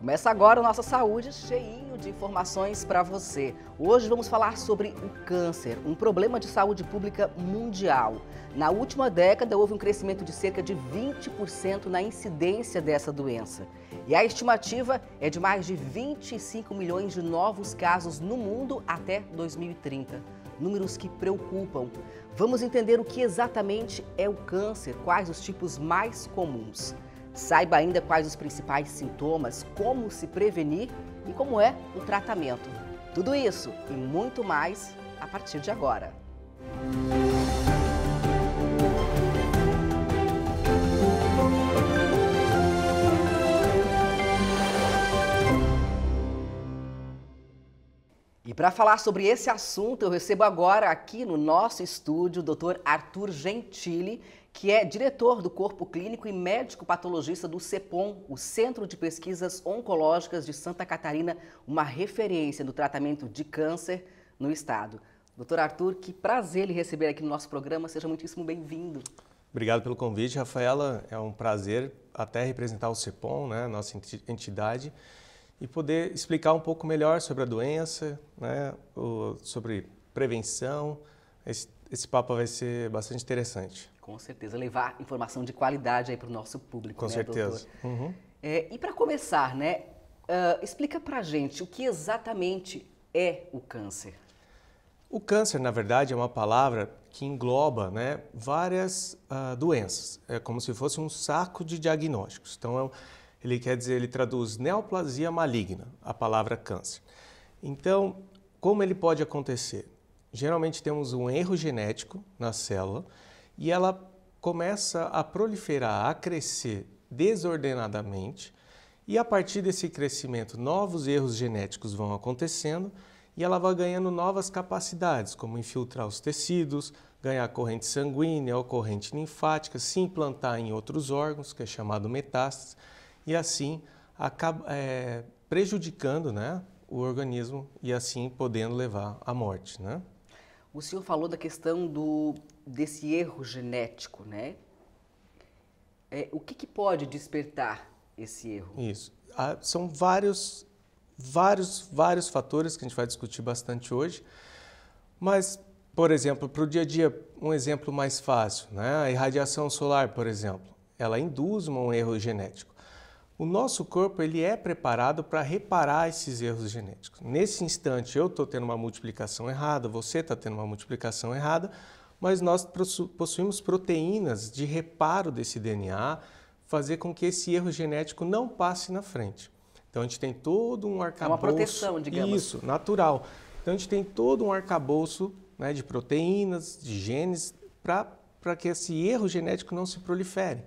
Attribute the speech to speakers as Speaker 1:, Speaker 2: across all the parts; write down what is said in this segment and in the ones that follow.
Speaker 1: Começa agora o Nossa Saúde cheinho de informações para você. Hoje vamos falar sobre o câncer, um problema de saúde pública mundial. Na última década houve um crescimento de cerca de 20% na incidência dessa doença. E a estimativa é de mais de 25 milhões de novos casos no mundo até 2030 números que preocupam. Vamos entender o que exatamente é o câncer, quais os tipos mais comuns. Saiba ainda quais os principais sintomas, como se prevenir e como é o tratamento. Tudo isso e muito mais a partir de agora. E para falar sobre esse assunto, eu recebo agora aqui no nosso estúdio o Dr. Arthur Gentili, que é diretor do Corpo Clínico e médico patologista do CEPOM, o Centro de Pesquisas Oncológicas de Santa Catarina, uma referência no tratamento de câncer no estado. Doutor Arthur, que prazer lhe receber aqui no nosso programa. Seja muitíssimo bem-vindo.
Speaker 2: Obrigado pelo convite, Rafaela. É um prazer até representar o CEPOM, né, nossa entidade, e poder explicar um pouco melhor sobre a doença, né, sobre prevenção. Esse, esse papo vai ser bastante interessante.
Speaker 1: Com certeza, levar informação de qualidade aí para o nosso público. Com né, certeza. Uhum. É, e para começar, né, uh, explica para a gente o que exatamente é o câncer.
Speaker 2: O câncer, na verdade, é uma palavra que engloba né, várias uh, doenças. É como se fosse um saco de diagnósticos. Então, é um, ele quer dizer, ele traduz neoplasia maligna, a palavra câncer. Então, como ele pode acontecer? Geralmente temos um erro genético na célula e ela começa a proliferar, a crescer desordenadamente, e a partir desse crescimento, novos erros genéticos vão acontecendo e ela vai ganhando novas capacidades, como infiltrar os tecidos, ganhar corrente sanguínea ou corrente linfática, se implantar em outros órgãos, que é chamado metástase, e assim acaba, é, prejudicando né, o organismo e assim podendo levar à morte. Né?
Speaker 1: O senhor falou da questão do, desse erro genético, né? É, o que, que, pode despertar esse erro?
Speaker 2: Isso. Ah, são vários, vários, vários fatores que a gente vai discutir bastante hoje. Mas, por exemplo, para o dia a dia, um exemplo mais fácil, né? A irradiação solar, por exemplo, ela induz um erro genético. O nosso corpo ele é preparado para reparar esses erros genéticos. Nesse instante eu estou tendo uma multiplicação errada, você está tendo uma multiplicação errada, mas nós possuímos proteínas de reparo desse DNA, fazer com que esse erro genético não passe na frente. Então a gente tem todo um arcabouço. É uma proteção, digamos. Isso, natural. Então a gente tem todo um arcabouço né, de proteínas, de genes, para que esse erro genético não se prolifere.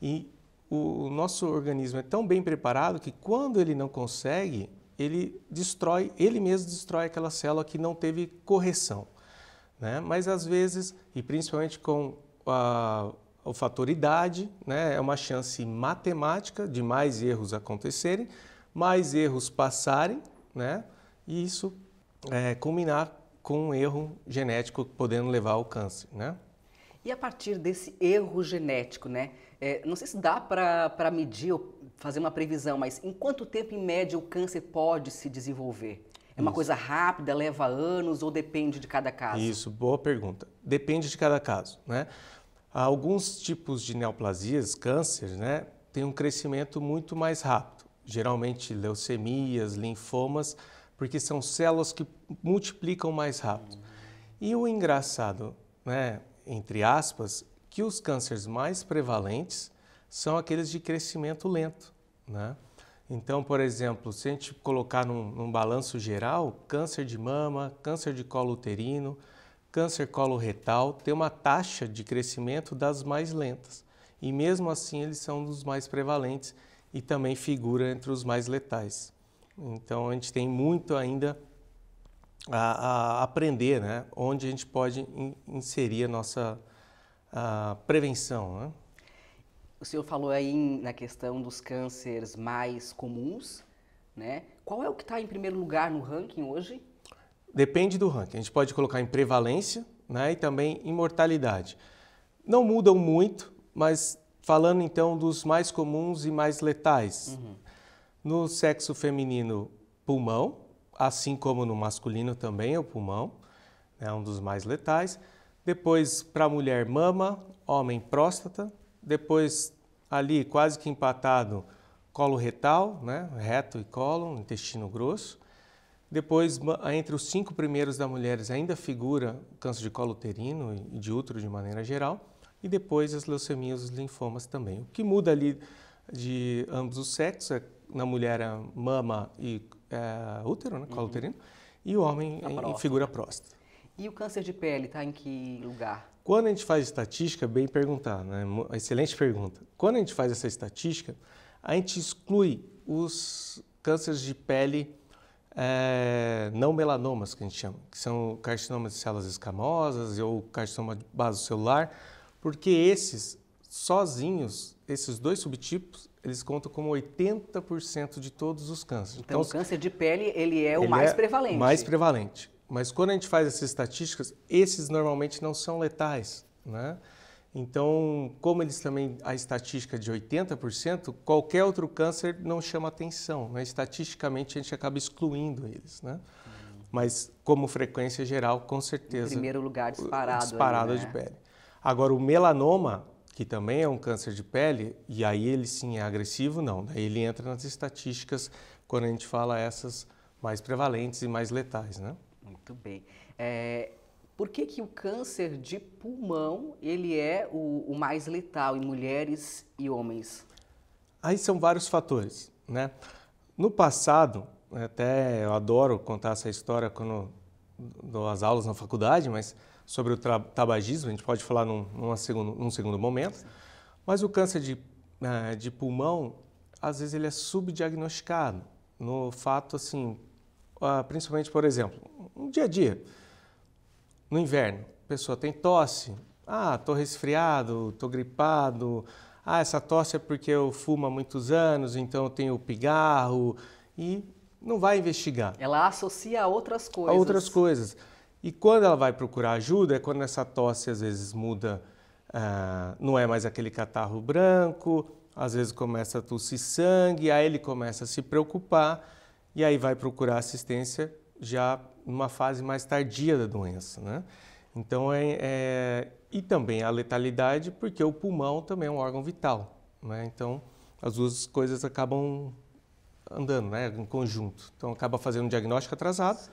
Speaker 2: E o, nosso organismo é tão bem preparado que quando ele não consegue, ele destrói, ele mesmo destrói aquela célula que não teve correção. Né? Mas às vezes, e principalmente com a, o fator idade, né? é uma chance matemática de mais erros acontecerem, mais erros passarem, né? e isso é, culminar com um erro genético podendo levar ao câncer. Né?
Speaker 1: E a partir desse erro genético, né? É, não sei se dá para medir ou fazer uma previsão, mas em quanto tempo, em média, o câncer pode se desenvolver? É uma Isso. coisa rápida, leva anos ou depende de cada caso?
Speaker 2: Isso, boa pergunta. Depende de cada caso, né? Alguns tipos de neoplasias, câncer, né, tem um crescimento muito mais rápido. Geralmente leucemias, linfomas, porque são células que multiplicam mais rápido. E o engraçado, né, entre aspas, que os cânceres mais prevalentes são aqueles de crescimento lento. Né? Então, por exemplo, se a gente colocar num, num balanço geral, câncer de mama, câncer de colo uterino, câncer coloretal tem uma taxa de crescimento das mais lentas. E mesmo assim, eles são dos mais prevalentes e também figura entre os mais letais. Então, a gente tem muito ainda a, a aprender, né? Onde a gente pode in, inserir a nossa, a prevenção, né?
Speaker 1: O senhor falou aí na questão dos cânceres mais comuns, né? Qual é o que está em primeiro lugar no ranking hoje?
Speaker 2: Depende do ranking. A gente pode colocar em prevalência né, e também em mortalidade. Não mudam muito, mas falando então dos mais comuns e mais letais. Uhum. No sexo feminino, pulmão, assim como no masculino também é o pulmão, é né, um dos mais letais. Depois, para a mulher, mama, homem, próstata. Depois, ali, quase que empatado, colo retal, né? reto e colo, intestino grosso. Depois, entre os cinco primeiros da mulheres, ainda figura câncer de colo uterino e de útero de maneira geral. E depois, as leucemias e os linfomas também. O que muda ali de ambos os sexos é na mulher é mama e é, útero, né? colo uhum. uterino, uhum. e o homem em, em figura próstata.
Speaker 1: E o câncer de pele está em que lugar?
Speaker 2: Quando a gente faz estatística, bem perguntar, né? excelente pergunta. Quando a gente faz essa estatística, a gente exclui os cânceres de pele é, não melanomas, que a gente chama, que são carcinomas de células escamosas ou carcinoma basocelular, porque esses, sozinhos, esses dois subtipos, eles contam como 80% de todos os cânceres. Então, então, o
Speaker 1: câncer de pele, ele é o ele mais é prevalente. mais
Speaker 2: prevalente. Mas quando a gente faz essas estatísticas, esses normalmente não são letais, né? Então, como eles também a estatística é de 80%, qualquer outro câncer não chama atenção, né? Estatisticamente a gente acaba excluindo eles, né? Mas como frequência geral, com certeza. Em primeiro lugar disparado. Disparado é né? de pele. Agora o melanoma, que também é um câncer de pele, e aí ele sim é agressivo, não. Daí ele entra nas estatísticas quando a gente fala essas mais prevalentes e mais letais, né?
Speaker 1: Muito bem. É, por que, que o câncer de pulmão ele é o, o mais letal em mulheres e homens?
Speaker 2: Aí são vários fatores, né? No passado, até eu adoro contar essa história quando dou as aulas na faculdade, mas sobre o tabagismo, a gente pode falar num, segundo, num segundo momento. Mas o câncer de, é, de pulmão, às vezes ele é subdiagnosticado, no fato assim, ah, principalmente, por exemplo, no dia a dia, no inverno, a pessoa tem tosse, ah, tô resfriado, tô gripado, ah, essa tosse é porque eu fumo há muitos anos, então eu tenho pigarro e não vai investigar.
Speaker 1: Ela associa a outras coisas. A outras
Speaker 2: coisas. E quando ela vai procurar ajuda é quando essa tosse às vezes muda, ah, não é mais aquele catarro branco, às vezes começa a tossir sangue, aí ele começa a se preocupar e aí vai procurar assistência já numa fase mais tardia da doença, né? Então, é, é, e também a letalidade, porque o pulmão também é um órgão vital, né? Então, as duas coisas acabam andando, né? Em conjunto. Então, acaba fazendo um diagnóstico atrasado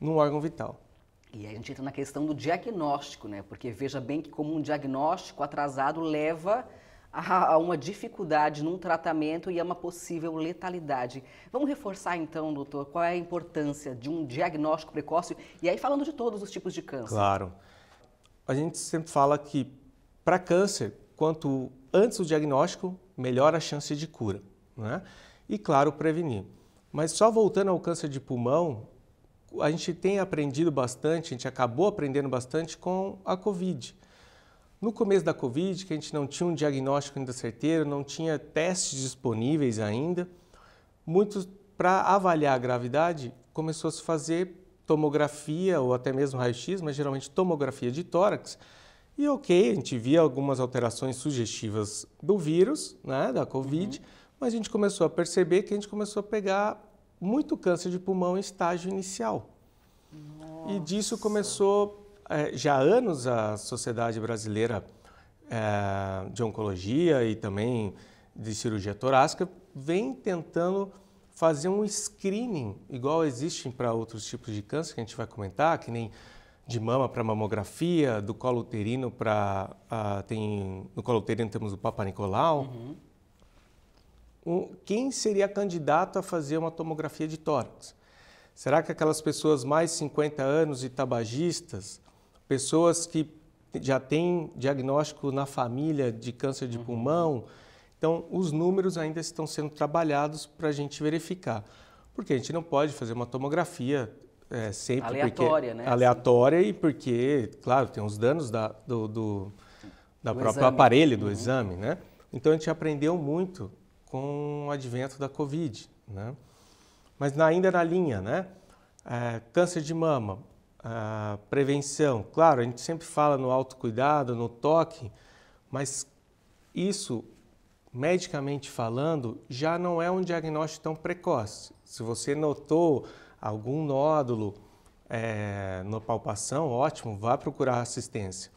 Speaker 2: num órgão vital.
Speaker 1: E a gente entra na questão do diagnóstico, né? Porque veja bem que como um diagnóstico atrasado leva a uma dificuldade num tratamento e a uma possível letalidade. Vamos reforçar então, doutor, qual é a importância de um diagnóstico precoce e aí falando de todos
Speaker 2: os tipos de câncer. Claro. A gente sempre fala que para câncer, quanto antes o diagnóstico, melhor a chance de cura, né? E claro, prevenir. Mas só voltando ao câncer de pulmão, a gente tem aprendido bastante, a gente acabou aprendendo bastante com a COVID. No começo da Covid, que a gente não tinha um diagnóstico ainda certeiro, não tinha testes disponíveis ainda, muitos, para avaliar a gravidade, começou a se fazer tomografia ou até mesmo raio-x, mas geralmente tomografia de tórax. E ok, a gente via algumas alterações sugestivas do vírus, né, da Covid, uhum. mas a gente começou a perceber que a gente começou a pegar muito câncer de pulmão em estágio inicial. Nossa. E disso começou é, já há anos a Sociedade Brasileira é, de Oncologia e também de Cirurgia Torácica vem tentando fazer um screening, igual existem para outros tipos de câncer que a gente vai comentar, que nem de mama para mamografia, do colo uterino para uh, tem no colo uterino temos o Papa Nicolau. Uhum. Um, quem seria candidato a fazer uma tomografia de tórax? Será que aquelas pessoas mais 50 anos e tabagistas pessoas que já têm diagnóstico na família de câncer de uhum. pulmão. Então, os números ainda estão sendo trabalhados para a gente verificar. Porque a gente não pode fazer uma tomografia é, sempre. Aleatória, porque, né? Aleatória assim. e porque, claro, tem os danos da, do, do da do próprio exame. aparelho do uhum. exame, né? Então, a gente aprendeu muito com o advento da Covid, né? Mas ainda na linha, né? É, câncer de mama, a prevenção. Claro, a gente sempre fala no autocuidado, no toque, mas isso, medicamente falando, já não é um diagnóstico tão precoce. Se você notou algum nódulo é, na palpação, ótimo, vá procurar assistência.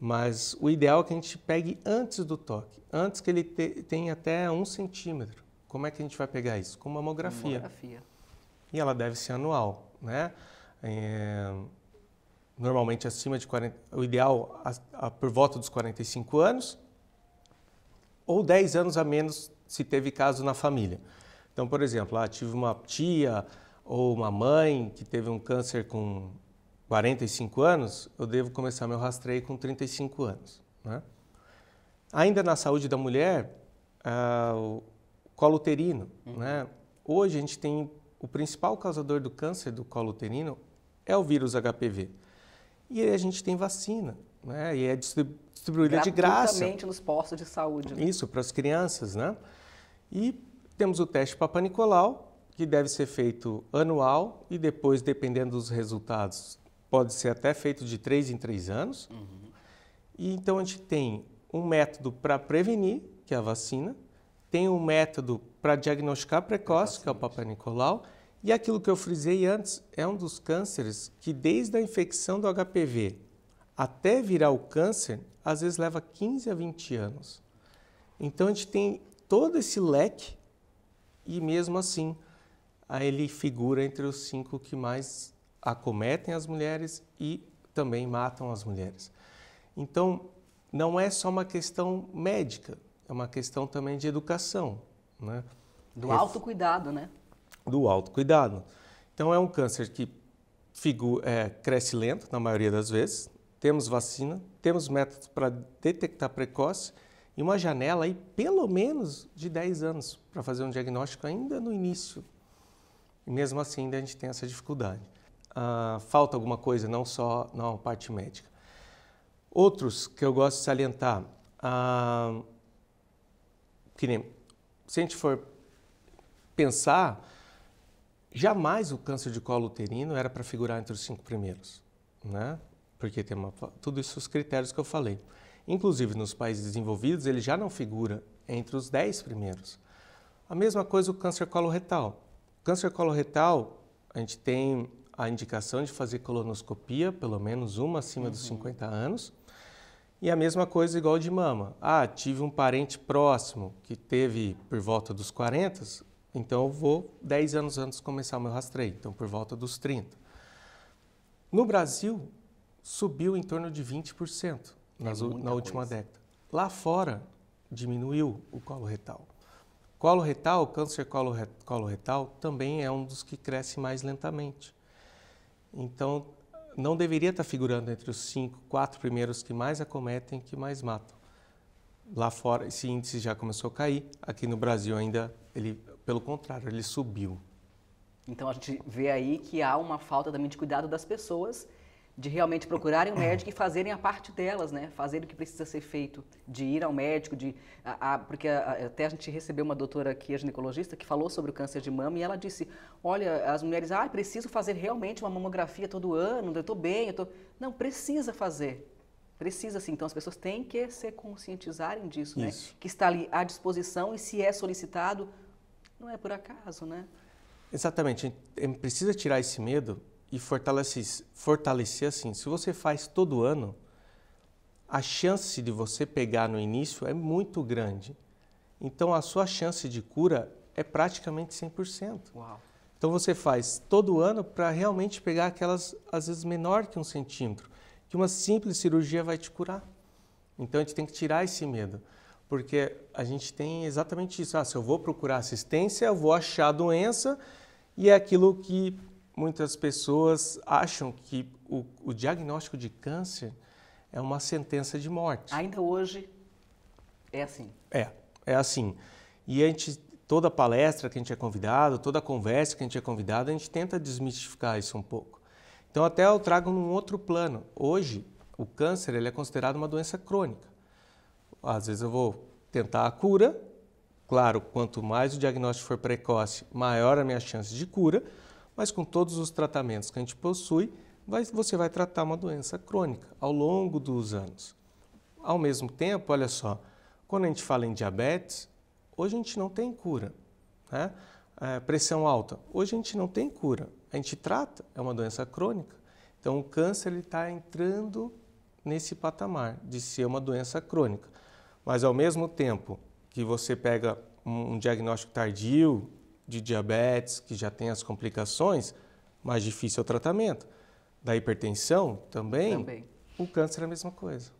Speaker 2: Mas o ideal é que a gente pegue antes do toque, antes que ele te, tenha até um centímetro. Como é que a gente vai pegar isso? Com mamografia. mamografia. E ela deve ser anual, né? é, normalmente acima de 40, o ideal a, a, por volta dos 45 anos, ou 10 anos a menos se teve caso na família. Então, por exemplo, ah, tive uma tia ou uma mãe que teve um câncer com 45 anos, eu devo começar meu rastreio com 35 anos. Né? Ainda na saúde da mulher, ah, o colo uterino. Uhum. Né? Hoje a gente tem o principal causador do câncer do colo uterino é o vírus HPV. E aí a gente tem vacina, né? E é distribuída de graça. nos postos de saúde. Né? Isso, para as crianças, né? E temos o teste Papa Nicolau, que deve ser feito anual e depois, dependendo dos resultados, pode ser até feito de três em três anos. Uhum. E então a gente tem um método para prevenir, que é a vacina, tem um método para diagnosticar precoce, que é o Papa Nicolau, e aquilo que eu frisei antes é um dos cânceres que, desde a infecção do HPV até virar o câncer, às vezes leva 15 a 20 anos. Então a gente tem todo esse leque e, mesmo assim, ele figura entre os cinco que mais acometem as mulheres e também matam as mulheres. Então, não é só uma questão médica, é uma questão também de educação. Né? Do
Speaker 1: autocuidado, né?
Speaker 2: do autocuidado. Então, é um câncer que é, cresce lento, na maioria das vezes. Temos vacina, temos métodos para detectar precoce e uma janela aí, pelo menos, de 10 anos para fazer um diagnóstico ainda no início. E mesmo assim, ainda a gente tem essa dificuldade. Ah, falta alguma coisa, não só na parte médica. Outros que eu gosto de salientar, ah, que nem, se a gente for pensar, Jamais o câncer de colo uterino era para figurar entre os cinco primeiros, né? Porque tem uma, tudo isso os critérios que eu falei. Inclusive nos países desenvolvidos ele já não figura entre os dez primeiros. A mesma coisa o câncer coloretal. Câncer coloretal a gente tem a indicação de fazer colonoscopia, pelo menos uma acima uhum. dos 50 anos. E a mesma coisa igual de mama. Ah, tive um parente próximo que teve por volta dos 40, então eu vou 10 anos antes começar o meu rastreio, então por volta dos 30. No Brasil, subiu em torno de 20% é nas, é na última coisa. década. Lá fora, diminuiu o colo retal. Colo retal, câncer colo, colo retal, também é um dos que cresce mais lentamente. Então, não deveria estar tá figurando entre os cinco, quatro primeiros que mais acometem, que mais matam. Lá fora, esse índice já começou a cair. Aqui no Brasil ainda ele pelo contrário, ele subiu.
Speaker 1: Então a gente vê aí que há uma falta também de cuidado das pessoas de realmente procurarem o um médico e fazerem a parte delas, né? Fazer o que precisa ser feito, de ir ao médico, de a, a, porque a, até a gente recebeu uma doutora aqui, a ginecologista, que falou sobre o câncer de mama e ela disse: olha, as mulheres, ah, preciso fazer realmente uma mamografia todo ano, eu estou bem, eu tô... não precisa fazer, precisa sim. Então as pessoas têm que se conscientizarem disso, né? Isso. né? Que está ali à disposição e se é solicitado não é por acaso, né?
Speaker 2: Exatamente. A gente precisa tirar esse medo e fortalecer, fortalecer assim. Se você faz todo ano, a chance de você pegar no início é muito grande. Então a sua chance de cura é praticamente 100%. Uau. Então você faz todo ano para realmente pegar aquelas, às vezes, menor que um centímetro, que uma simples cirurgia vai te curar. Então a gente tem que tirar esse medo porque a gente tem exatamente isso. Ah, se eu vou procurar assistência, eu vou achar a doença e é aquilo que muitas pessoas acham que o, o diagnóstico de câncer é uma sentença de morte.
Speaker 1: Ainda hoje é assim.
Speaker 2: É, é assim. E a gente toda palestra que a gente é convidado, toda conversa que a gente é convidado, a gente tenta desmistificar isso um pouco. Então até eu trago num outro plano. Hoje, o câncer ele é considerado uma doença crônica. Às vezes eu vou tentar a cura, claro, quanto mais o diagnóstico for precoce, maior a minha chance de cura, mas com todos os tratamentos que a gente possui, vai, você vai tratar uma doença crônica ao longo dos anos. Ao mesmo tempo, olha só, quando a gente fala em diabetes, hoje a gente não tem cura. Né? É, pressão alta, hoje a gente não tem cura. A gente trata, é uma doença crônica. Então o câncer está entrando nesse patamar de ser uma doença crônica. Mas ao mesmo tempo que você pega um diagnóstico tardio de diabetes, que já tem as complicações, mais difícil é o tratamento. Da hipertensão também, também. o câncer é a mesma coisa.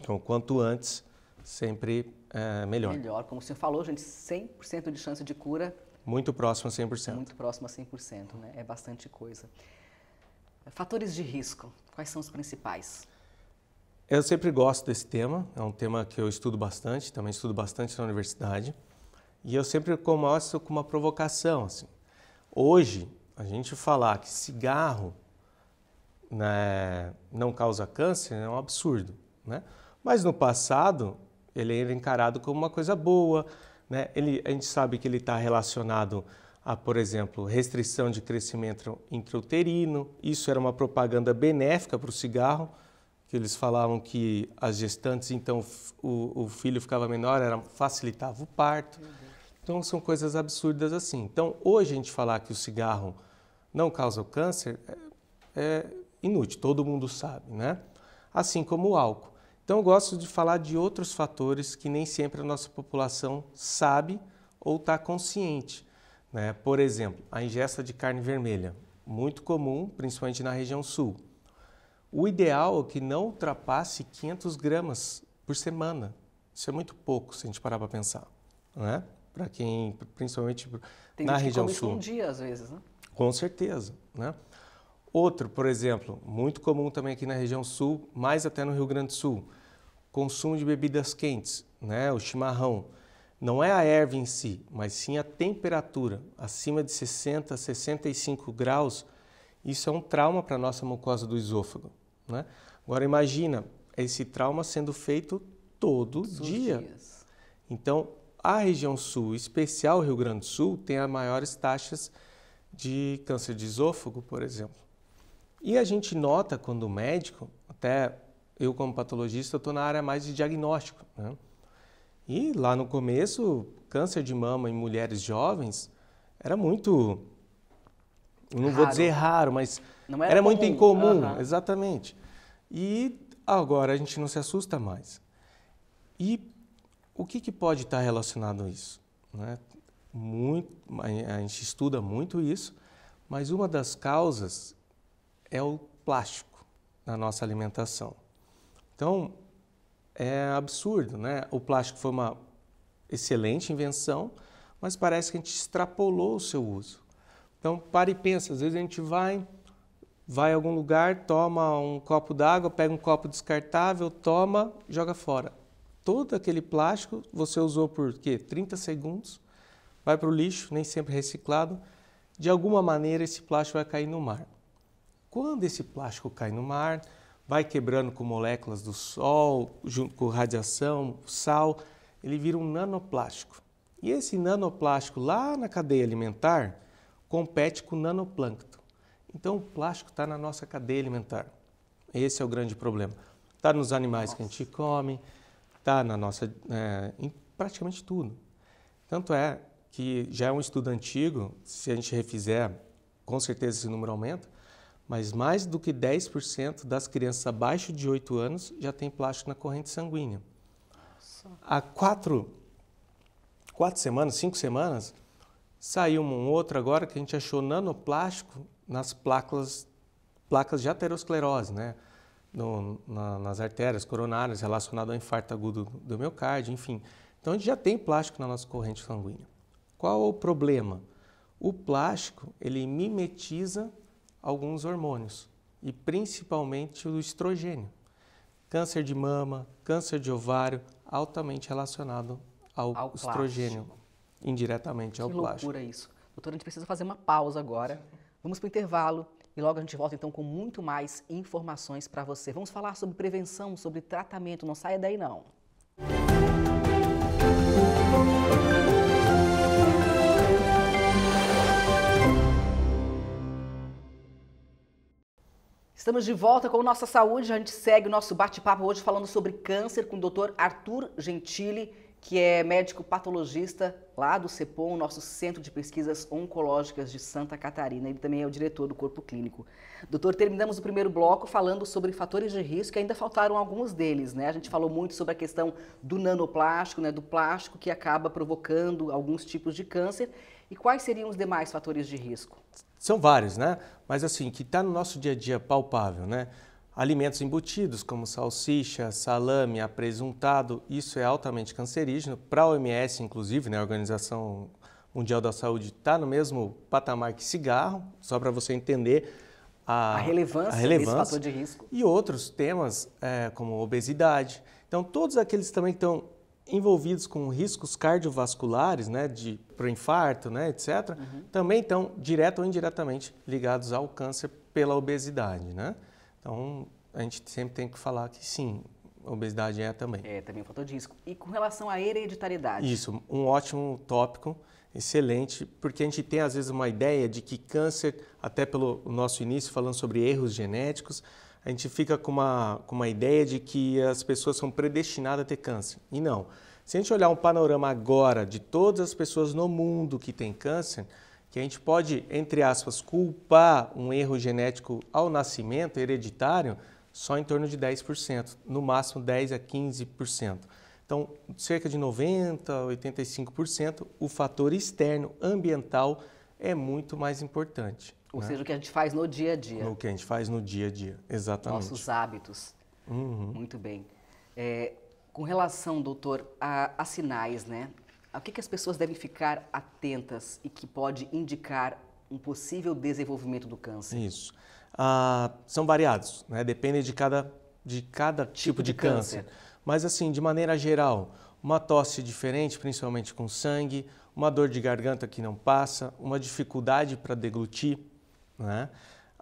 Speaker 2: Então, quanto antes, sempre é, melhor.
Speaker 1: Melhor, como você falou, gente, 100% de chance de cura.
Speaker 2: Muito próximo a 100%. Muito
Speaker 1: próximo a 100%, né? É bastante coisa. Fatores de risco, quais são os principais?
Speaker 2: Eu sempre gosto desse tema, é um tema que eu estudo bastante, também estudo bastante na universidade, e eu sempre começo com uma provocação. Assim. Hoje, a gente falar que cigarro né, não causa câncer é um absurdo, né? mas no passado ele era encarado como uma coisa boa, né? ele, a gente sabe que ele está relacionado a, por exemplo, restrição de crescimento intrauterino, isso era uma propaganda benéfica para o cigarro, que eles falavam que as gestantes, então o, o filho ficava menor, era, facilitava o parto. Uhum. Então são coisas absurdas assim. Então hoje a gente falar que o cigarro não causa câncer é, é inútil, todo mundo sabe, né? Assim como o álcool. Então eu gosto de falar de outros fatores que nem sempre a nossa população sabe ou está consciente. Né? Por exemplo, a ingesta de carne vermelha, muito comum, principalmente na região sul. O ideal é que não ultrapasse 500 gramas por semana. Isso é muito pouco se a gente parar para pensar, né? Para quem, principalmente Tem na região que come sul. um dia às vezes, né? Com certeza, né? Outro, por exemplo, muito comum também aqui na região sul, mais até no Rio Grande do Sul, consumo de bebidas quentes, né? O chimarrão. Não é a erva em si, mas sim a temperatura. Acima de 60, 65 graus, isso é um trauma para a nossa mucosa do esôfago. Né? Agora imagina esse trauma sendo feito todo Todos dia. Dias. Então, a região sul, especial Rio Grande do Sul, tem as maiores taxas de câncer de esôfago, por exemplo. E a gente nota quando o médico, até eu como patologista, estou na área mais de diagnóstico. Né? E lá no começo, câncer de mama em mulheres jovens era muito não raro. vou dizer raro, mas não era, era muito incomum, uhum. exatamente. E agora a gente não se assusta mais. E o que, que pode estar relacionado a isso? Né? Muito, a gente estuda muito isso, mas uma das causas é o plástico na nossa alimentação. Então, é absurdo, né? O plástico foi uma excelente invenção, mas parece que a gente extrapolou o seu uso. Então, para e pensa. Às vezes a gente vai, vai a algum lugar, toma um copo d'água, pega um copo descartável, toma, joga fora. Todo aquele plástico você usou por quê? 30 segundos, vai para o lixo, nem sempre reciclado. De alguma maneira, esse plástico vai cair no mar. Quando esse plástico cai no mar, vai quebrando com moléculas do sol, junto com radiação, sal, ele vira um nanoplástico. E esse nanoplástico lá na cadeia alimentar, compete com o nanoplâncton. Então, o plástico está na nossa cadeia alimentar. Esse é o grande problema. Está nos animais nossa. que a gente come, está na nossa, é, em praticamente tudo. Tanto é que já é um estudo antigo, se a gente refizer, com certeza esse número aumenta, mas mais do que 10% das crianças abaixo de 8 anos já tem plástico na corrente sanguínea. Nossa. Há quatro, quatro semanas, cinco semanas, Saiu um outro agora que a gente achou nanoplástico nas placas, placas de aterosclerose, né? No, na, nas artérias coronárias relacionado ao infarto agudo do miocárdio, enfim. Então a gente já tem plástico na nossa corrente sanguínea. Qual o problema? O plástico ele mimetiza alguns hormônios e principalmente o estrogênio. Câncer de mama, câncer de ovário, altamente relacionado ao, ao estrogênio, indiretamente ao que plástico. Que
Speaker 1: loucura isso. Doutora, a gente precisa fazer uma pausa agora. Vamos para o intervalo e logo a gente volta então com muito mais informações para você. Vamos falar sobre prevenção, sobre tratamento. Não saia daí não. Estamos de volta com Nossa Saúde. A gente segue o nosso bate-papo hoje falando sobre câncer com o doutor Arthur Gentili que é médico patologista lá do CEPOM, nosso Centro de Pesquisas Oncológicas de Santa Catarina. Ele também é o diretor do Corpo Clínico. Doutor, terminamos o primeiro bloco falando sobre fatores de risco e ainda faltaram alguns deles, né? A gente falou muito sobre a questão do nanoplástico, né? Do plástico que acaba provocando alguns tipos de câncer. E quais seriam os demais fatores de risco?
Speaker 2: São vários, né? Mas assim, que está no nosso dia a dia palpável, né? Alimentos embutidos, como salsicha, salame, apresuntado, isso é altamente cancerígeno. Para a OMS, inclusive, né, a Organização Mundial da Saúde está no mesmo patamar que cigarro, só para você entender a, a, relevância, a relevância desse fator de risco. E outros temas, é, como obesidade. Então, todos aqueles também que estão envolvidos com riscos cardiovasculares, né, de pro infarto, né, etc., uhum. também estão direto ou indiretamente ligados ao câncer pela obesidade, né? Então, a gente sempre tem que falar que sim, obesidade é também. É, também um fator de risco. E
Speaker 1: com relação à hereditariedade?
Speaker 2: Isso, um ótimo tópico, excelente, porque a gente tem às vezes uma ideia de que câncer, até pelo nosso início falando sobre erros genéticos, a gente fica com uma, com uma ideia de que as pessoas são predestinadas a ter câncer. E não. Se a gente olhar um panorama agora de todas as pessoas no mundo que têm câncer, que a gente pode, entre aspas, culpar um erro genético ao nascimento, hereditário, só em torno de 10%, no máximo 10 a 15%. Então, cerca de 90 a 85%, o fator externo ambiental é muito mais importante. Ou né? seja, o
Speaker 1: que a gente faz no dia a dia. O
Speaker 2: que a gente faz no dia a dia, exatamente. Nossos
Speaker 1: hábitos. Uhum. Muito bem. É, com relação, doutor, a, a sinais, né? O que, que as pessoas devem ficar atentas e que pode indicar um possível desenvolvimento do câncer?
Speaker 2: Isso. Ah, são variados, né? depende de cada, de cada tipo, tipo de, de câncer. câncer. Mas assim, de maneira geral, uma tosse diferente, principalmente com sangue, uma dor de garganta que não passa, uma dificuldade para deglutir, né?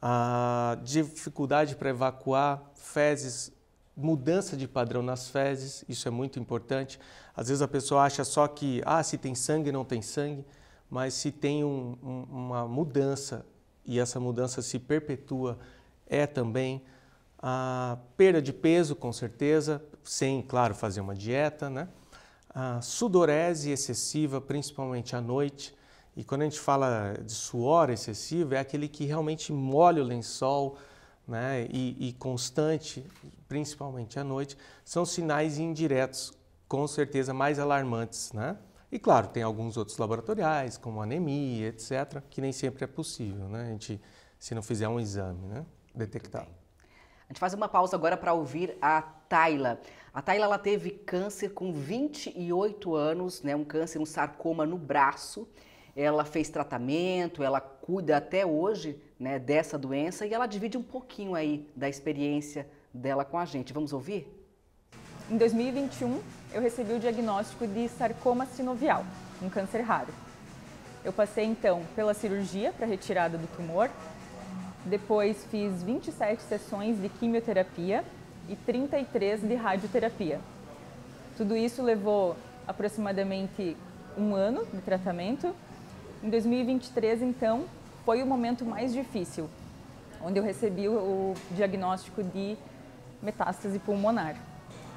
Speaker 2: a ah, dificuldade para evacuar fezes mudança de padrão nas fezes, isso é muito importante. Às vezes a pessoa acha só que, ah, se tem sangue, não tem sangue, mas se tem um, um, uma mudança e essa mudança se perpetua, é também a perda de peso, com certeza, sem, claro, fazer uma dieta, né? A sudorese excessiva, principalmente à noite. E quando a gente fala de suor excessivo, é aquele que realmente molha o lençol, né, e, e constante, principalmente à noite, são sinais indiretos, com certeza, mais alarmantes. Né? E claro, tem alguns outros laboratoriais, como anemia, etc., que nem sempre é possível, né? A gente, se não fizer um exame, né? Detectar.
Speaker 1: A gente faz uma pausa agora para ouvir a Tayla. A Tayla ela teve câncer com 28 anos, né? Um câncer, um sarcoma no braço. Ela fez tratamento, ela cuida até hoje né, dessa doença e ela divide um pouquinho aí da experiência dela com a gente. Vamos ouvir? Em 2021, eu recebi
Speaker 3: o diagnóstico de sarcoma sinovial, um câncer raro. Eu passei então pela cirurgia para retirada do tumor, depois fiz 27 sessões de quimioterapia e 33 de radioterapia. Tudo isso levou aproximadamente um ano de tratamento. Em 2023, então, foi o momento mais difícil, onde eu recebi o diagnóstico de metástase pulmonar.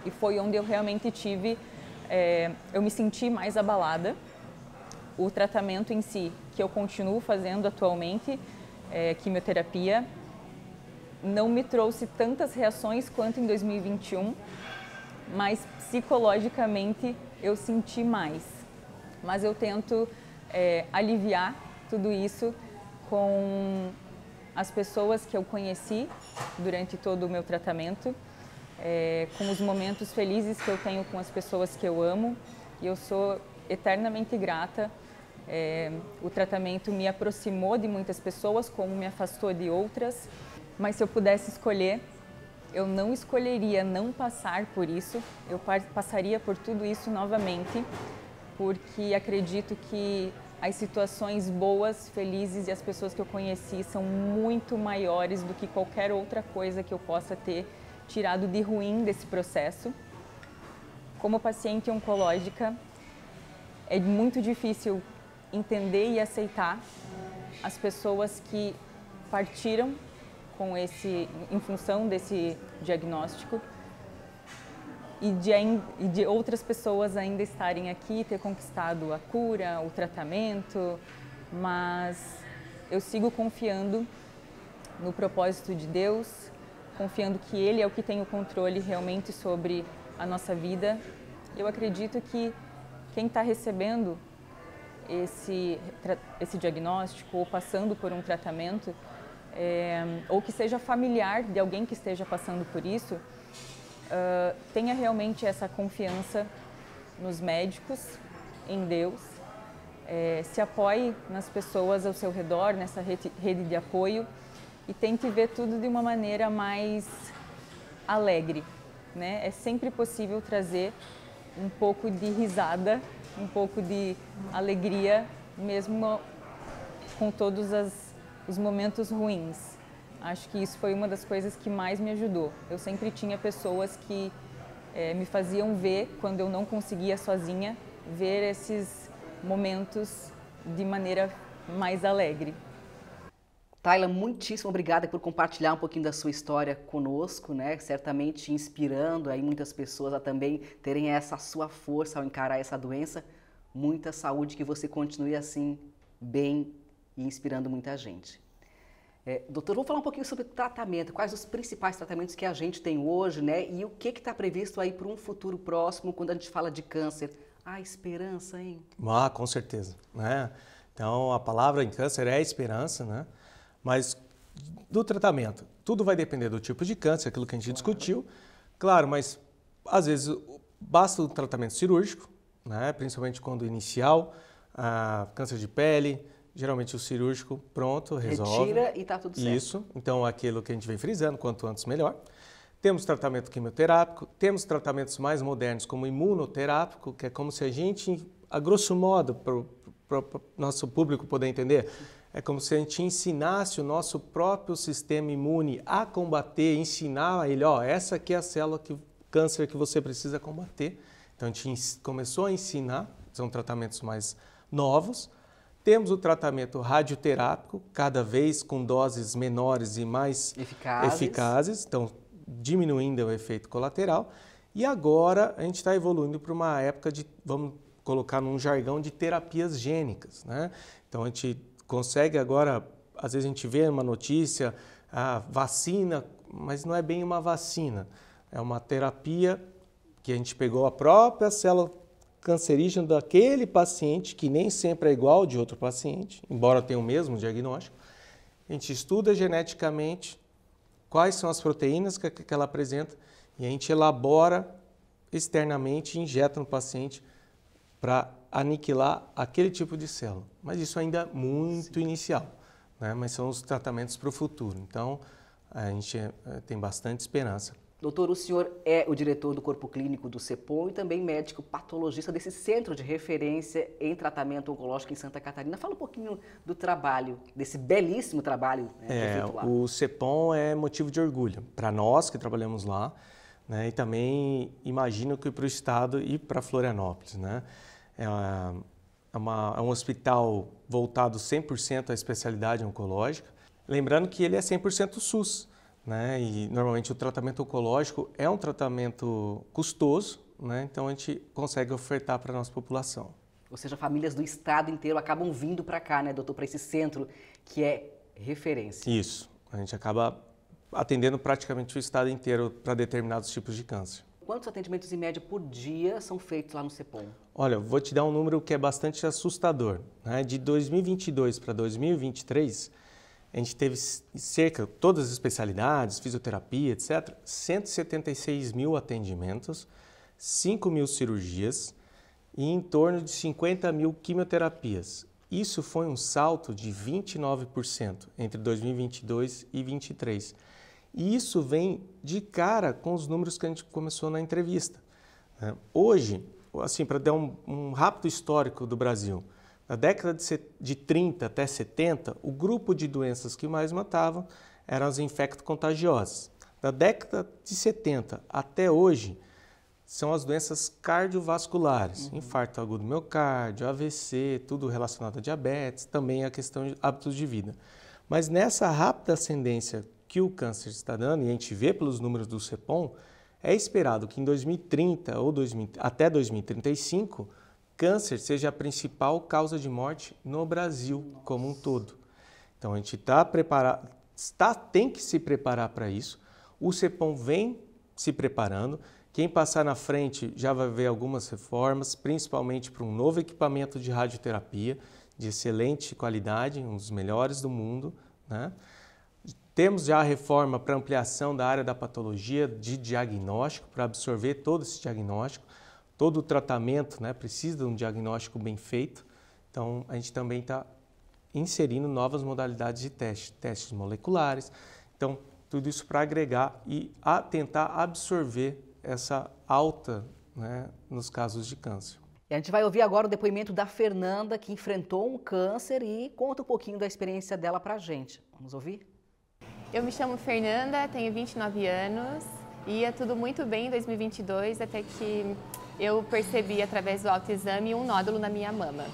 Speaker 3: E foi onde eu realmente tive, é, eu me senti mais abalada. O tratamento em si, que eu continuo fazendo atualmente, é, quimioterapia, não me trouxe tantas reações quanto em 2021, mas psicologicamente eu senti mais. Mas eu tento é, aliviar tudo isso com as pessoas que eu conheci durante todo o meu tratamento, é, com os momentos felizes que eu tenho com as pessoas que eu amo e eu sou eternamente grata. É, o tratamento me aproximou de muitas pessoas, como me afastou de outras, mas se eu pudesse escolher, eu não escolheria não passar por isso, eu passaria por tudo isso novamente, porque acredito que as situações boas, felizes e as pessoas que eu conheci são muito maiores do que qualquer outra coisa que eu possa ter tirado de ruim desse processo. Como paciente oncológica, é muito difícil entender e aceitar as pessoas que partiram com esse em função desse diagnóstico e de, e de outras pessoas ainda estarem aqui, ter conquistado a cura, o tratamento, mas eu sigo confiando no propósito de Deus, confiando que Ele é o que tem o controle realmente sobre a nossa vida. Eu acredito que quem está recebendo esse, esse diagnóstico ou passando por um tratamento, é, ou que seja familiar de alguém que esteja passando por isso, uh, tenha realmente essa confiança nos médicos, em Deus, é, se apoie nas pessoas ao seu redor, nessa rede, rede de apoio e tente ver tudo de uma maneira mais alegre. Né? É sempre possível trazer um pouco de risada, um pouco de alegria, mesmo com todos as, os momentos ruins. Acho que isso foi uma das coisas que mais me ajudou. Eu sempre tinha pessoas que é, me faziam ver, quando eu não conseguia sozinha, ver esses momentos de maneira mais
Speaker 1: alegre. Tayla, muitíssimo obrigada por compartilhar um pouquinho da sua história conosco, né? Certamente inspirando aí muitas pessoas a também terem essa sua força ao encarar essa doença. Muita saúde que você continue assim bem e inspirando muita gente. É, doutor, vamos falar um pouquinho sobre tratamento. Quais os principais tratamentos que a gente tem hoje, né? E o que está previsto aí para um futuro próximo quando a gente fala de câncer? Ah, esperança, hein?
Speaker 2: Ah, com certeza, né? Então, a palavra em câncer é esperança, né? Mas do tratamento, tudo vai depender do tipo de câncer, aquilo que a gente claro. discutiu. Claro, mas às vezes basta o tratamento cirúrgico, né? principalmente quando inicial, ah, câncer de pele, Geralmente o cirúrgico pronto resolve. Retira e está tudo certo. Isso. Então aquilo que a gente vem frisando, quanto antes melhor. Temos tratamento quimioterápico, temos tratamentos mais modernos como imunoterápico, que é como se a gente, a grosso modo, para o nosso público poder entender, é como se a gente ensinasse o nosso próprio sistema imune a combater, ensinar a ele, ó, essa aqui é a célula que câncer que você precisa combater. Então a gente começou a ensinar, são tratamentos mais novos, temos o tratamento radioterápico, cada vez com doses menores e mais eficazes, eficazes então diminuindo o efeito colateral. E agora a gente está evoluindo para uma época de, vamos colocar num jargão, de terapias gênicas. Né? Então a gente consegue agora, às vezes a gente vê uma notícia, a vacina, mas não é bem uma vacina, é uma terapia que a gente pegou a própria célula cancerígeno daquele paciente, que nem sempre é igual de outro paciente, embora tenha o mesmo diagnóstico. A gente estuda geneticamente quais são as proteínas que, que ela apresenta e a gente elabora externamente e injeta no paciente para aniquilar aquele tipo de célula. Mas isso ainda é muito Sim. inicial, né? mas são os tratamentos para o futuro. Então, a gente eh, tem bastante esperança.
Speaker 1: Doutor, o senhor é o diretor do corpo clínico do CEPOM e também médico patologista desse centro de referência em tratamento oncológico em Santa Catarina. Fala um pouquinho do trabalho, desse belíssimo trabalho né, é, é
Speaker 2: O CEPOM é motivo de orgulho para nós que trabalhamos lá né, e também imagino que para o Estado e para Florianópolis. Né? É, é uma, é, é um hospital voltado 100% à especialidade oncológica. Lembrando que ele é 100% SUS. Né? E normalmente o tratamento oncológico é um tratamento custoso, né? Então a gente consegue ofertar para a nossa população.
Speaker 1: Ou seja, famílias do estado inteiro acabam vindo para cá, né, doutor, para esse centro que é referência.
Speaker 2: Isso. A gente acaba atendendo praticamente o estado inteiro para determinados tipos de câncer.
Speaker 1: Quantos atendimentos em média por dia são feitos lá no CEPOM?
Speaker 2: Olha, vou te dar um número que é bastante assustador. Né? De 2022 para 2023, a gente teve cerca, todas as especialidades, fisioterapia, etc., 176 mil atendimentos, 5 mil cirurgias e em torno de 50 mil quimioterapias. Isso foi um salto de 29% entre 2022 e 2023. E isso vem de cara com os números que a gente começou na entrevista. Né? Hoje, assim, para dar um, um rápido histórico do Brasil, na década de 30 até 70, o grupo de doenças que mais matavam eram as infecto-contagiosas. Da década de 70 até hoje, são as doenças cardiovasculares, uhum. infarto agudo do miocárdio, AVC, tudo relacionado a diabetes, também a questão de hábitos de vida. Mas nessa rápida ascendência que o câncer está dando, e a gente vê pelos números do CEPOM, é esperado que em 2030 ou 2000, até 2035 câncer seja a principal causa de morte no Brasil Nossa. como um todo. Então a gente está preparado, está, tem que se preparar para isso. O CEPOM vem se preparando. Quem passar na frente já vai ver algumas reformas, principalmente para um novo equipamento de radioterapia de excelente qualidade, um dos melhores do mundo. Né? Temos já a reforma para ampliação da área da patologia de diagnóstico, para absorver todo esse diagnóstico todo o tratamento né, precisa de um diagnóstico bem feito. Então, a gente também está inserindo novas modalidades de teste, testes moleculares. Então, tudo isso para agregar e a tentar absorver essa alta né, nos casos de câncer.
Speaker 1: E a gente vai ouvir agora o depoimento da Fernanda, que enfrentou um câncer e conta um pouquinho da experiência dela para a gente. Vamos ouvir?
Speaker 4: Eu me chamo Fernanda, tenho 29 anos, ia é tudo muito bem em 2022 até que eu percebi através do autoexame um nódulo na minha mama.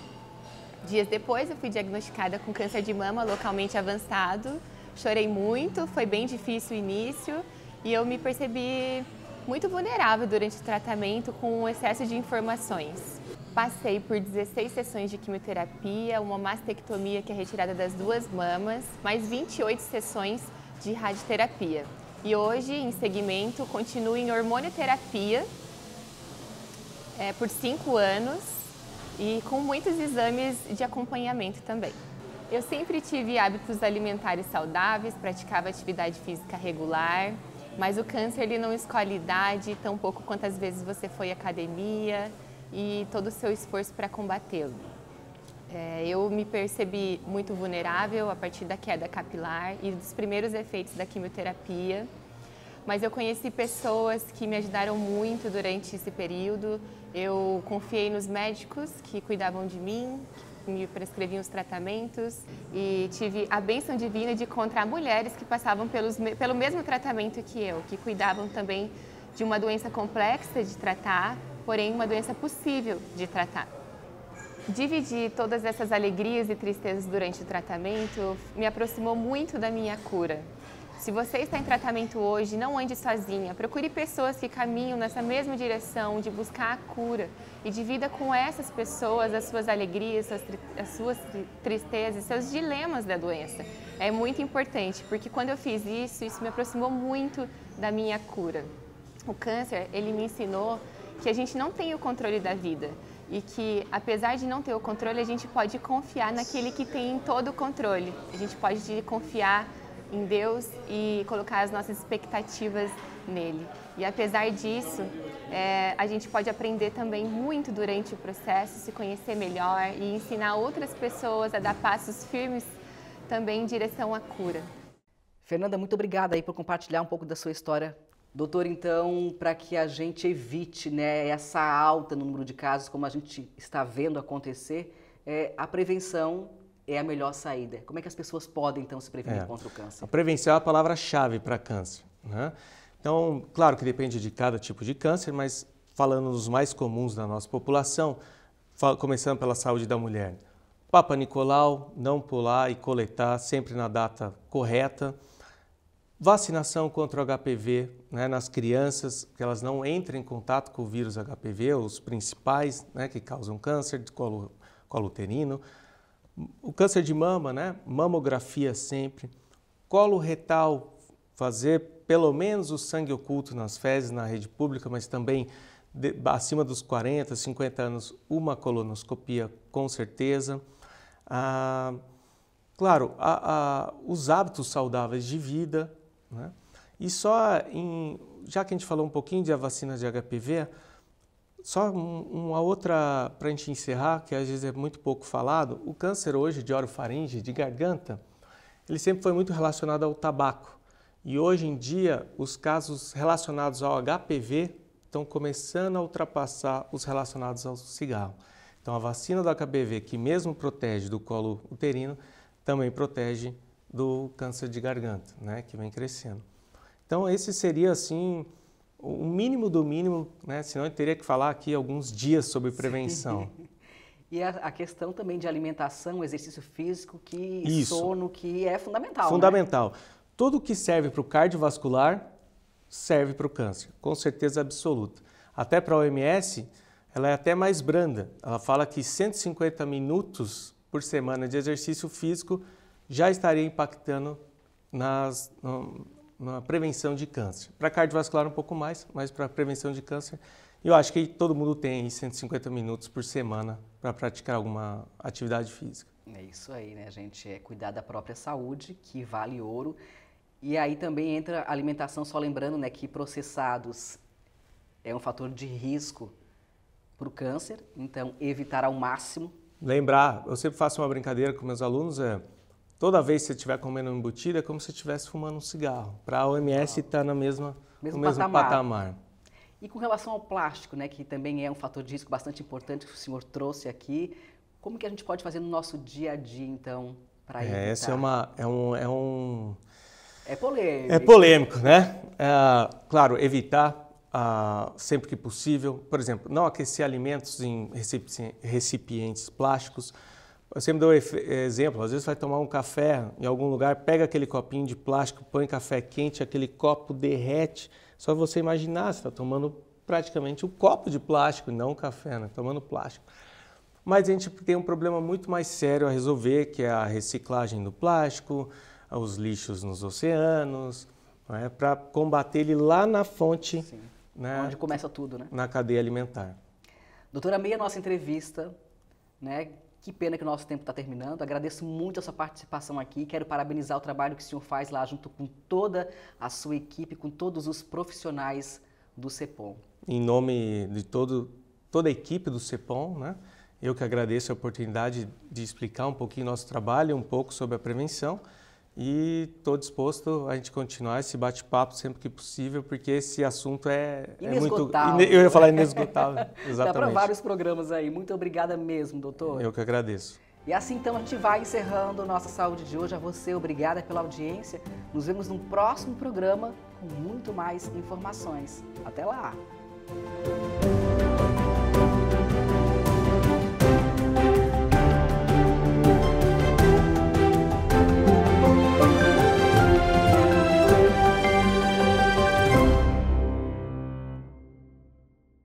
Speaker 4: Dias depois, eu fui diagnosticada com câncer de mama localmente avançado. Chorei muito, foi bem difícil o início e eu me percebi muito vulnerável durante o tratamento com um excesso de informações. Passei por 16 sessões de quimioterapia, uma mastectomia que é retirada das duas mamas, mais 28 sessões de radioterapia. E hoje, em seguimento, continuo em hormonioterapia, é, por cinco anos e com muitos exames de acompanhamento também. Eu sempre tive hábitos alimentares saudáveis, praticava atividade física regular, mas o câncer ele não escolhe idade, tampouco quantas vezes você foi à academia e todo o seu esforço para combatê-lo. É, eu me percebi muito vulnerável a partir da queda capilar e dos primeiros efeitos da quimioterapia mas eu conheci pessoas que me ajudaram muito durante esse período. Eu confiei nos médicos que cuidavam de mim, que me prescreviam os tratamentos e tive a bênção divina de encontrar mulheres que passavam pelos, pelo mesmo tratamento que eu, que cuidavam também de uma doença complexa de tratar, porém uma doença possível de tratar. Dividir todas essas alegrias e tristezas durante o tratamento me aproximou muito da minha cura. Se você está em tratamento hoje, não ande sozinha. Procure pessoas que caminham nessa mesma direção de buscar a cura e divida com essas pessoas as suas alegrias, suas, as suas tristezas, seus dilemas da doença. É muito importante, porque quando eu fiz isso, isso me aproximou muito da minha cura. O câncer, ele me ensinou que a gente não tem o controle da vida e que, apesar de não ter o controle, a gente pode confiar naquele que tem todo o controle. A gente pode confiar em Deus e colocar as nossas expectativas nele. E apesar disso, é, a gente pode aprender também muito durante o processo, se conhecer melhor e ensinar outras pessoas a dar passos firmes também em direção à cura.
Speaker 1: Fernanda, muito obrigada aí por compartilhar um pouco da sua história. Doutor, então, para que a gente evite né, essa alta no número de casos, como a gente está vendo acontecer, é, a prevenção é a melhor saída? Como é que as pessoas podem, então, se prevenir é. contra o câncer? A
Speaker 2: prevenção é a palavra-chave para câncer. Né? Então, claro que depende de cada tipo de câncer, mas falando nos mais comuns da nossa população, começando pela saúde da mulher. Papa Nicolau, não pular e coletar sempre na data correta. Vacinação contra o HPV né, nas crianças, que elas não entrem em contato com o vírus HPV, os principais né, que causam câncer de colo, colo uterino o câncer de mama, né? Mamografia sempre. Colo retal, fazer pelo menos o sangue oculto nas fezes, na rede pública, mas também de, acima dos 40, 50 anos, uma colonoscopia com certeza. Ah, claro, a, a, os hábitos saudáveis de vida. Né? E só em, já que a gente falou um pouquinho de a vacina de HPV, só uma outra para a gente encerrar, que às vezes é muito pouco falado, o câncer hoje de orofaringe, de garganta, ele sempre foi muito relacionado ao tabaco. E hoje em dia, os casos relacionados ao HPV estão começando a ultrapassar os relacionados ao cigarro. Então, a vacina do HPV, que mesmo protege do colo uterino, também protege do câncer de garganta, né, que vem crescendo. Então, esse seria assim o mínimo do mínimo, né? senão eu teria que falar aqui alguns dias sobre prevenção. Sim.
Speaker 1: E a, a, questão também de alimentação, exercício físico, que Isso. sono, que é fundamental. Né? Fundamental.
Speaker 2: Né? Tudo que serve para o cardiovascular serve para o câncer, com certeza absoluta. Até para a OMS, ela é até mais branda. Ela fala que 150 minutos por semana de exercício físico já estaria impactando nas, na prevenção de câncer. Para cardiovascular um pouco mais, mas para prevenção de câncer, eu acho que todo mundo tem 150 minutos por semana para praticar alguma atividade física.
Speaker 1: É isso aí, né, gente? É cuidar da própria saúde, que vale ouro. E aí também entra a alimentação, só lembrando, né, que processados é um fator de risco para o câncer, então evitar ao máximo.
Speaker 2: Lembrar, eu sempre faço uma brincadeira com meus alunos, é Toda vez que você estiver comendo um embutido, é como se estivesse fumando um cigarro. Para a OMS está ah. na mesma, mesmo no mesmo patamar.
Speaker 1: E com relação ao plástico, né, que também é um fator de risco bastante importante que o senhor trouxe aqui, como que a gente pode fazer no nosso dia a dia, então, para é, evitar? É,
Speaker 2: essa é uma... É um, é um... É polêmico. É polêmico, né? É, claro, evitar ah, sempre que possível. Por exemplo, não aquecer alimentos em recipientes plásticos. Você me deu exemplo, às vezes vai tomar um café em algum lugar, pega aquele copinho de plástico, põe café quente, aquele copo derrete. Só você imaginar, você está tomando praticamente um copo de plástico, não um café, né? tomando plástico. Mas a gente tem um problema muito mais sério a resolver, que é a reciclagem do plástico, os lixos nos oceanos, é? para combater ele lá na fonte. Sim. Né? Onde
Speaker 1: começa tudo, né?
Speaker 2: Na cadeia alimentar.
Speaker 1: Doutora Meia, nossa entrevista, né, que pena que o nosso tempo está terminando. Agradeço muito a sua participação aqui. Quero parabenizar o trabalho que o senhor faz lá junto com toda a sua equipe, com todos os profissionais do CEPOM.
Speaker 2: Em nome de todo, toda a equipe do CEPOM, né? eu que agradeço a oportunidade de explicar um pouquinho nosso trabalho, um pouco sobre a prevenção. E estou disposto a gente continuar esse bate-papo sempre que possível, porque esse assunto é, é muito. Eu ia falar inesgotável. Exatamente. Dá para vários
Speaker 1: programas aí. Muito obrigada mesmo, doutor. Eu que agradeço. E assim então a gente vai encerrando nossa saúde de hoje. A você, obrigada pela audiência. Nos vemos no próximo programa com muito mais informações. Até lá!